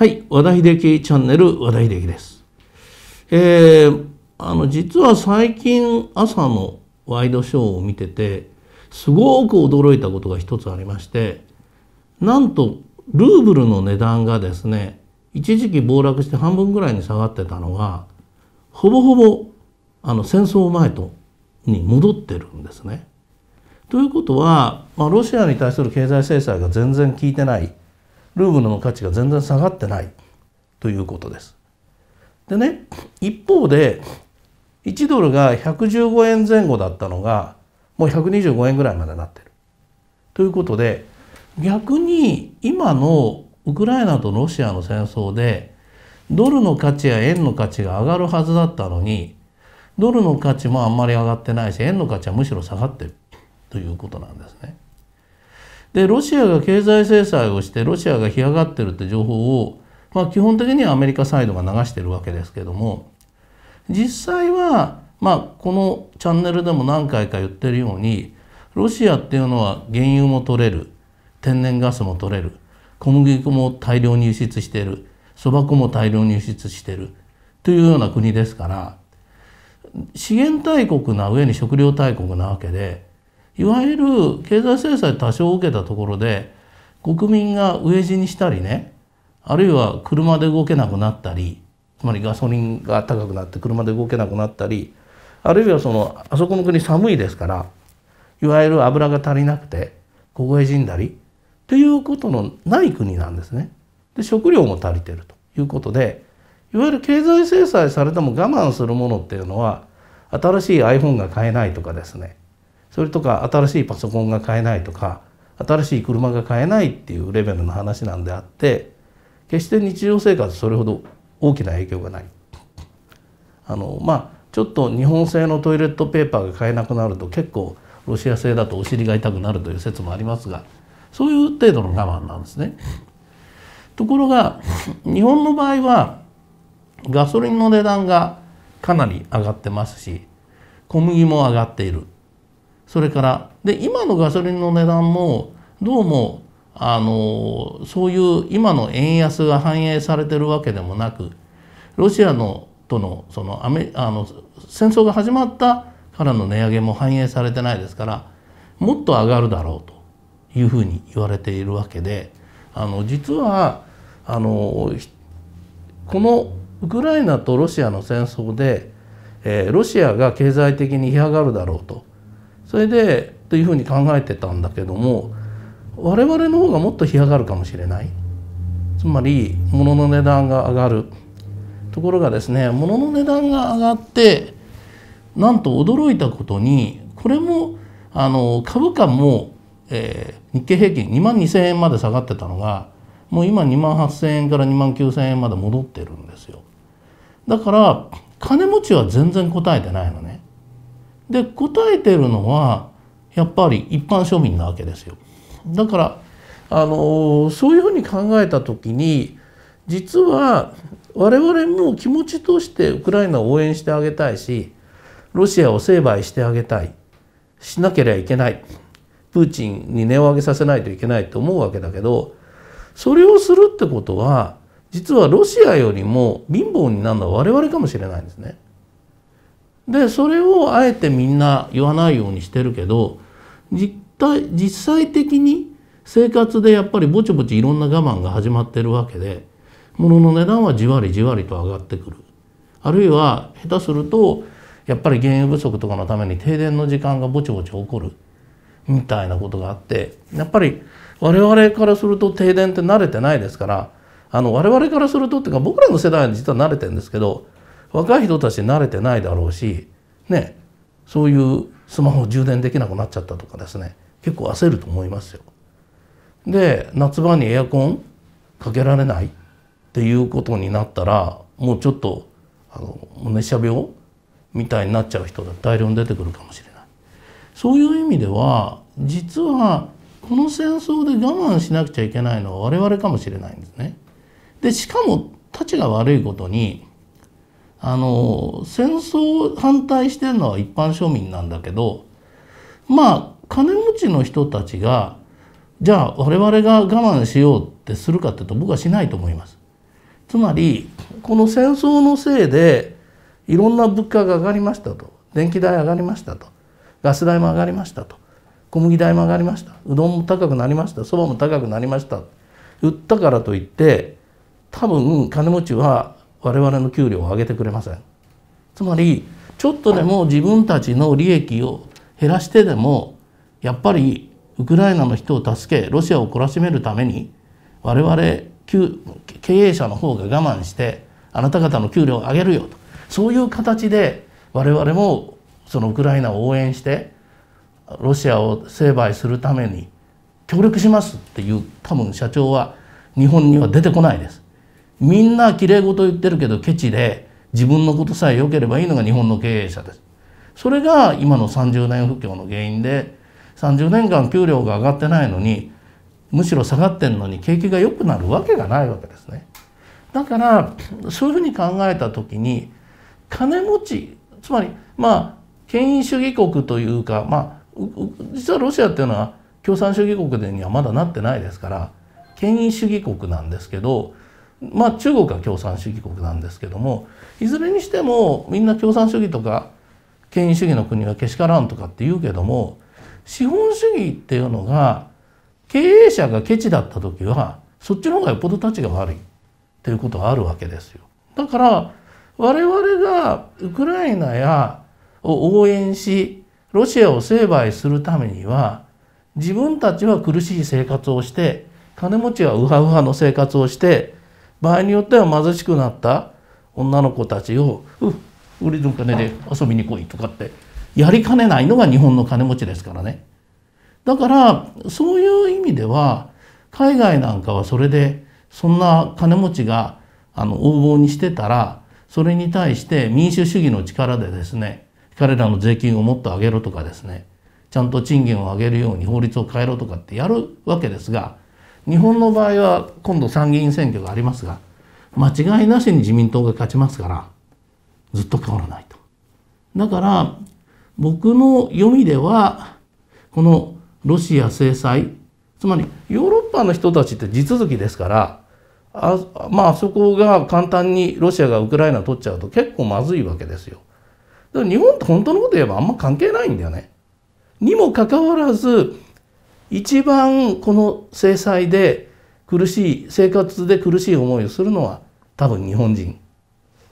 はい、和田秀樹チャンネル和田秀樹です。えー、あの実は最近朝のワイドショーを見ててすごく驚いたことが一つありましてなんとルーブルの値段がですね一時期暴落して半分ぐらいに下がってたのがほぼほぼあの戦争前とに戻ってるんですね。ということは、まあ、ロシアに対する経済制裁が全然効いてないルーブルの価値が全然下がってないということです。でね一方で1ドルが115円前後だったのがもう125円ぐらいまでなってる。ということで逆に今のウクライナとロシアの戦争でドルの価値や円の価値が上がるはずだったのにドルの価値もあんまり上がってないし円の価値はむしろ下がってるということなんですね。でロシアが経済制裁をしてロシアが干上がってるって情報を、まあ、基本的にはアメリカサイドが流してるわけですけども実際は、まあ、このチャンネルでも何回か言ってるようにロシアっていうのは原油も取れる天然ガスも取れる小麦粉も大量に輸出してるそば粉も大量に輸出してるというような国ですから資源大国な上に食料大国なわけでいわゆる経済制裁多少受けたところで国民が飢え死にしたりねあるいは車で動けなくなったりつまりガソリンが高くなって車で動けなくなったりあるいはそのあそこの国寒いですからいわゆる油が足りなくて凍え死んだりということのない国なんですね。で食料も足りてるということでいわゆる経済制裁されても我慢するものっていうのは新しい iPhone が買えないとかですねそれとか新しいパソコンが買えないとか新しい車が買えないっていうレベルの話なんであって決して日常生活それほど大きな影響がない。あのまあちょっと日本製のトイレットペーパーが買えなくなると結構ロシア製だとお尻が痛くなるという説もありますがそういう程度の我慢なんですね。ところが日本の場合はガソリンの値段がかなり上がってますし小麦も上がっているそれからで今のガソリンの値段もどうもあのそういう今の円安が反映されてるわけでもなくロシアのとのそのアメあの戦争が始まったからの値上げも反映されてないですからもっと上がるだろうというふうに言われているわけであの実はあのこのウクライナとロシアの戦争で、えー、ロシアが経済的に干上がるだろうとそれでというふうに考えてたんだけども我々の方がもっと干上がるかもしれないつまり物の値段が上がるところがですね物の値段が上がってなんと驚いたことにこれもあの株価も、えー、日経平均2万2,000円まで下がってたのがもう今2万8,000円から2万9,000円まで戻ってるんですよだから金持ちは全然答えてないのねで答えてるのはやっぱり一般庶民なわけですよ。だからあのそういうふうに考えた時に実は我々も気持ちとしてウクライナを応援してあげたいしロシアを成敗してあげたいしなければいけないプーチンに値を上げさせないといけないと思うわけだけどそれをするってことは実はロシアよりも貧乏になるのは我々かもしれないんですね。でそれをあえてみんな言わないようにしてるけど実態実際的に生活でやっぱりぼちぼちいろんな我慢が始まってるわけで物の値段はじわりじわりと上がってくるあるいは下手するとやっぱり原油不足とかのために停電の時間がぼちぼち起こるみたいなことがあってやっぱり我々からすると停電って慣れてないですからあの我々からするとっていうか僕らの世代は実は慣れてるんですけど若い人たち慣れてないだろうし、ね、そういうスマホ充電できなくなっちゃったとかですね結構焦ると思いますよ。で夏場にエアコンかけられないっていうことになったらもうちょっとあの熱射病みたいになっちゃう人が大量に出てくるかもしれない。そういう意味では実はこの戦争で我慢しなくちゃいけないのは我々かもしれないんですね。でしかもたちが悪いことにあの戦争反対してるのは一般庶民なんだけどまあ金持ちの人たちがじゃあ我々が我慢しようってするかっていうと僕はしないと思います。つまりこの戦争のせいでいろんな物価が上がりましたと電気代上がりましたとガス代も上がりましたと小麦代も上がりましたうどんも高くなりましたそばも高くなりました売ったからといって多分金持ちは我々の給料を上げてくれませんつまりちょっとでも自分たちの利益を減らしてでもやっぱりウクライナの人を助けロシアを懲らしめるために我々経営者の方が我慢してあなた方の給料を上げるよとそういう形で我々もそのウクライナを応援してロシアを成敗するために協力しますっていう多分社長は日本には出てこないです。みんなきれい事言ってるけどケチで自分のことさえ良ければいいのが日本の経営者です。それが今の30年不況の原因で30年間給料が上がってないのにむしろ下がってんのに景気が良くなるわけがないわけですね。だからそういうふうに考えた時に金持ちつまりまあ権威主義国というかまあ実はロシアっていうのは共産主義国にはまだなってないですから権威主義国なんですけどまあ、中国は共産主義国なんですけどもいずれにしてもみんな共産主義とか権威主義の国はけしからんとかって言うけども資本主義っていうのが経営者がケチだった時はそっちの方がよっぽどたちが悪いっていうことはあるわけですよ。だから我々がウクライナやを応援しロシアを成敗するためには自分たちは苦しい生活をして金持ちはウハウハの生活をして場合によっては貧しくなった女の子たちを「うりの金で遊びに来い」とかってやりかねないのが日本の金持ちですからね。だからそういう意味では海外なんかはそれでそんな金持ちがあの横暴にしてたらそれに対して民主主義の力でですね彼らの税金をもっと上げろとかですねちゃんと賃金を上げるように法律を変えろとかってやるわけですが日本の場合は今度参議院選挙がありますが間違いなしに自民党が勝ちますからずっと変わらないと。だから僕の読みではこのロシア制裁つまりヨーロッパの人たちって地続きですからあまあそこが簡単にロシアがウクライナ取っちゃうと結構まずいわけですよ。だから日本って本当のこと言えばあんま関係ないんだよね。にもかかわらず一番この制裁で苦しい生活で苦しい思いをするのは多分日本人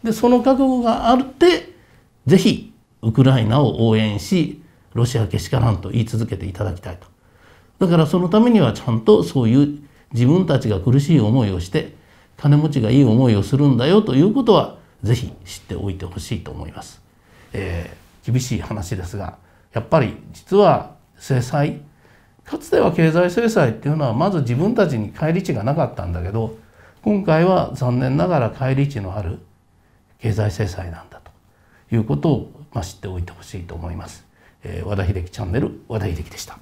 でその覚悟があって是非ウクライナを応援しロシアけしからんと言い続けていただきたいとだからそのためにはちゃんとそういう自分たちが苦しい思いをして金持ちがいい思いをするんだよということは是非知っておいてほしいと思います、えー、厳しい話ですがやっぱり実は制裁かつては経済制裁っていうのはまず自分たちに返り値がなかったんだけど今回は残念ながら返り値のある経済制裁なんだということを、ま知っておいてほしいと思います。え和田秀樹チャンネル和田秀樹でした